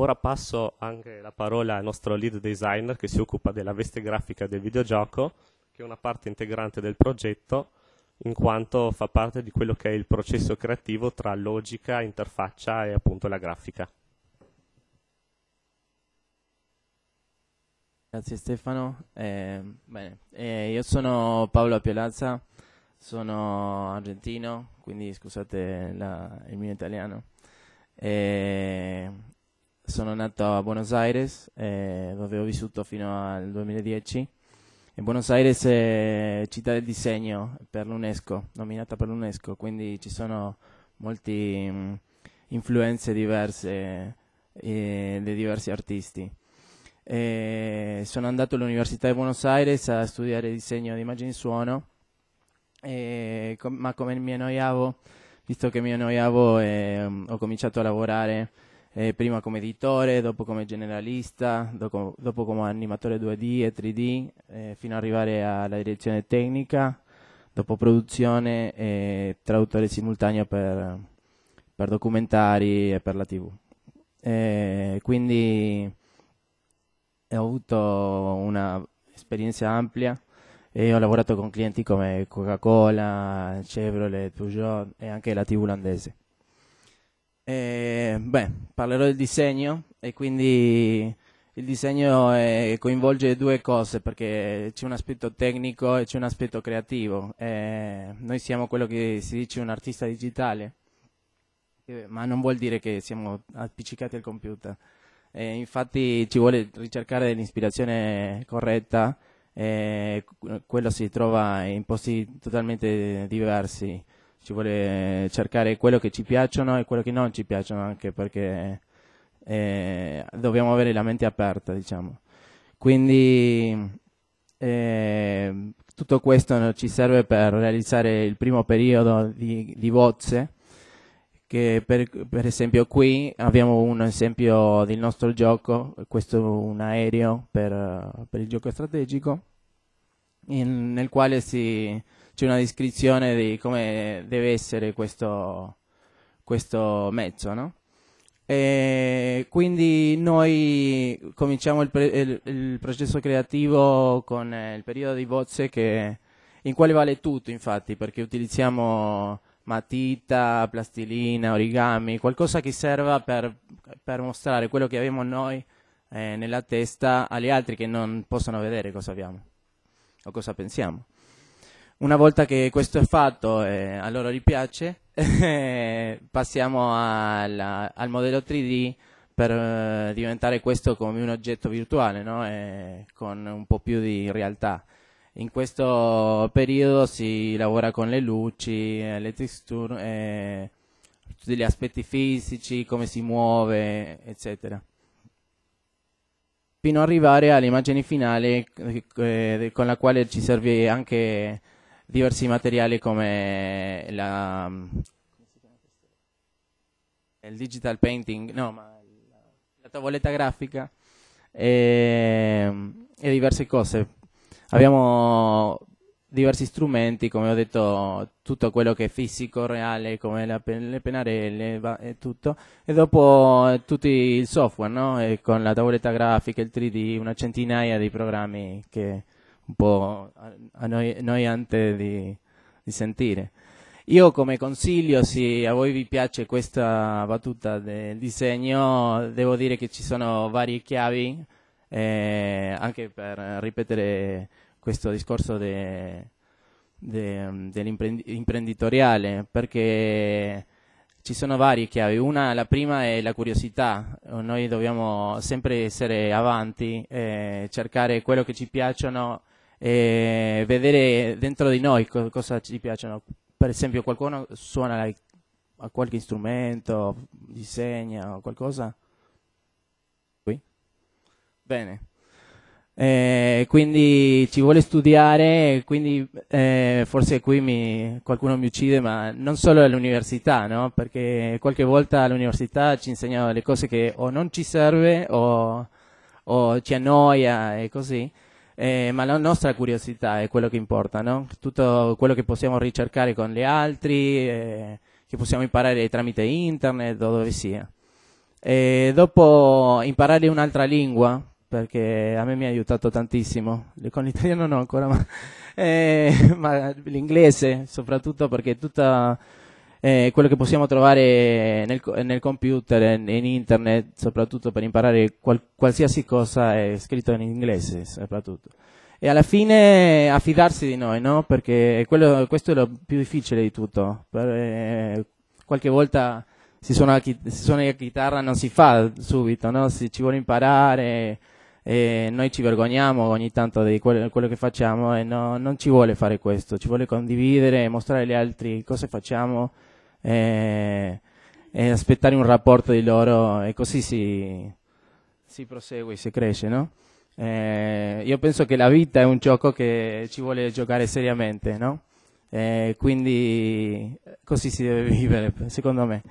Ora passo anche la parola al nostro lead designer che si occupa della veste grafica del videogioco, che è una parte integrante del progetto, in quanto fa parte di quello che è il processo creativo tra logica, interfaccia e appunto la grafica. Grazie Stefano. Eh, eh, io sono Paolo Piolazza, sono argentino, quindi scusate la, il mio italiano. Eh, sono nato a Buenos Aires, eh, ho vissuto fino al 2010. E Buenos Aires è città del disegno per l'UNESCO, nominata per l'UNESCO, quindi ci sono molte mm, influenze diverse eh, dei diversi artisti. E sono andato all'Università di Buenos Aires a studiare disegno di immagini e suono, com ma come mi annoiavo, visto che mi annoiavo, eh, ho cominciato a lavorare eh, prima come editore, dopo come generalista, dopo, dopo come animatore 2D e 3D, eh, fino ad arrivare alla direzione tecnica, dopo produzione e traduttore simultaneo per, per documentari e per la tv. E eh, quindi eh, ho avuto un'esperienza ampia e ho lavorato con clienti come Coca-Cola, Chevrolet, Peugeot e anche la TV olandese. E eh, beh, parlerò del disegno e quindi il disegno è, eh, coinvolge due cose perché c'è un aspetto tecnico e c'è un aspetto creativo. Eh, noi siamo quello che si dice un artista digitale, eh, ma non vuol dire che siamo appiccicati al computer. Eh, infatti ci vuole ricercare l'ispirazione corretta, e eh, quello si trova in posti totalmente diversi ci vuole cercare quello che ci piacciono e quello che non ci piacciono anche perché eh, dobbiamo avere la mente aperta, diciamo. Quindi eh, tutto questo ci serve per realizzare il primo periodo di, di bozze, che per, per, esempio qui abbiamo un esempio del nostro gioco, questo è un aereo per, per il gioco strategico, in, nel quale si c'è una descrizione di come deve essere questo, questo mezzo, no? E quindi noi cominciamo il, pre- il, il, processo creativo con eh, il periodo di bozze che, in quale vale tutto infatti perché utilizziamo matita, plastilina, origami, qualcosa che serva per, per mostrare quello che abbiamo noi eh, nella testa agli altri che non possono vedere cosa abbiamo o cosa pensiamo. Una volta che questo è fatto e eh, a loro gli ripiace, passiamo alla, al modello 3D per eh, diventare questo come un oggetto virtuale, no? Eh, con un po' più di realtà. In questo periodo si lavora con le luci, le texture, eh, tutti gli aspetti fisici, come si muove, eccetera. Fino ad arrivare all'immagine finale eh, con la quale ci serve anche diversi materiali come la, il digital painting, no, ma la, tavoletta grafica e, e diverse cose. Abbiamo diversi strumenti, come ho detto, tutto quello che è fisico, reale, come la, le pennarelle e tutto, e dopo tutto il software, no? con la tavoletta grafica, il 3D, una centinaia di programmi che un po' annoiante di, di sentire. Io come consiglio, se a voi vi piace questa battuta del disegno, devo dire che ci sono varie chiavi, eh, anche per ripetere questo discorso de, de, dell'imprenditoriale, perché ci sono varie chiavi. Una, la prima è la curiosità, noi dobbiamo sempre essere avanti, eh, cercare quello che ci piacciono e vedere dentro di noi co- cosa ci piacciono. Per esempio qualcuno suona like, a qualche strumento, disegna qualcosa? Qui? Bene. Eh, quindi ci vuole studiare, quindi eh, forse qui mi, qualcuno mi uccide, ma non solo all'università, no? perché qualche volta all'università ci insegnano le cose che o non ci serve o, o ci annoia e così eh, ma la nostra curiosità è quello che importa, no? tutto quello che possiamo ricercare con gli altri, eh, che possiamo imparare tramite internet o dove sia. E dopo imparare un'altra lingua, perché a me mi ha aiutato tantissimo, con l'italiano no ancora, ma, eh, ma l'inglese soprattutto perché tutta eh, quello che possiamo trovare nel, nel computer e in, internet, soprattutto per imparare qual, qualsiasi cosa è scritto in inglese, soprattutto. E alla fine affidarsi di noi, no? Perché quello, questo è lo più difficile di tutto. Per, eh, qualche volta si suona, la, si suona, la chitarra, non si fa subito, no? Si, ci vuole imparare. E noi ci vergogniamo ogni tanto di quello, quello che facciamo e no, non ci vuole fare questo, ci vuole condividere, mostrare agli altri cosa facciamo e, e aspettare un rapporto di loro e così si, si prosegue, si cresce, no? Eh, io penso che la vita è un gioco che ci vuole giocare seriamente, no? Eh, quindi così si deve vivere, secondo me.